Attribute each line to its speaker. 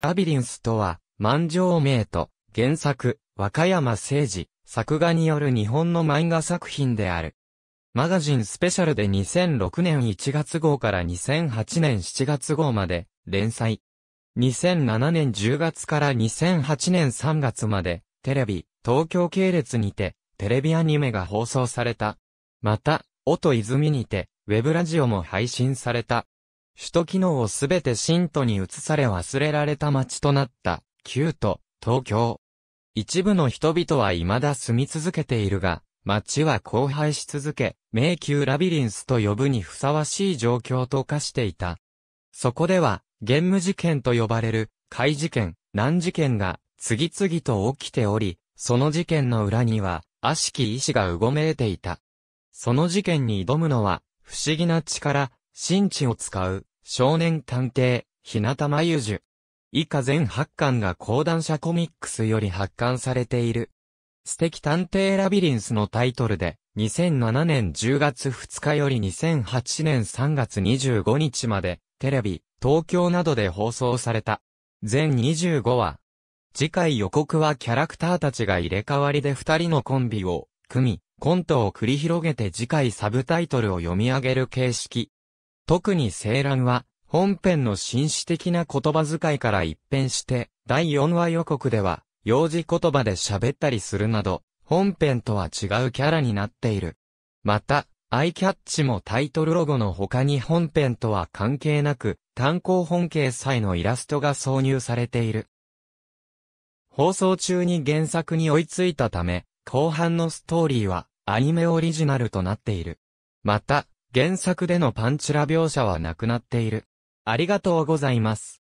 Speaker 1: ラビリンスとは、万丈名と、原作、和山誠治、作画による日本の漫画作品である。マガジンスペシャルで2006年1月号から2008年7月号まで、連載。2007年10月から2008年3月まで、テレビ、東京系列にて、テレビアニメが放送された。また、音泉にて、ウェブラジオも配信された。首都機能をすべて信徒に移され忘れられた町となった、旧都、東京。一部の人々は未だ住み続けているが、町は荒廃し続け、迷宮ラビリンスと呼ぶにふさわしい状況と化していた。そこでは、玄武事件と呼ばれる、怪事件、難事件が、次々と起きており、その事件の裏には、悪しき意志がうごめいていた。その事件に挑むのは、不思議な力、神知を使う、少年探偵、日向真由樹。以下全8巻が講談社コミックスより発刊されている。素敵探偵ラビリンスのタイトルで、2007年10月2日より2008年3月25日まで、テレビ、東京などで放送された。全25話。次回予告はキャラクターたちが入れ替わりで2人のコンビを、組み、コントを繰り広げて次回サブタイトルを読み上げる形式。特に青蘭は、本編の紳士的な言葉遣いから一変して、第4話予告では、幼児言葉で喋ったりするなど、本編とは違うキャラになっている。また、アイキャッチもタイトルロゴの他に本編とは関係なく、単行本掲載のイラストが挿入されている。放送中に原作に追いついたため、後半のストーリーはアニメオリジナルとなっている。また、原作でのパンチラ描写はなくなっている。ありがとうございます。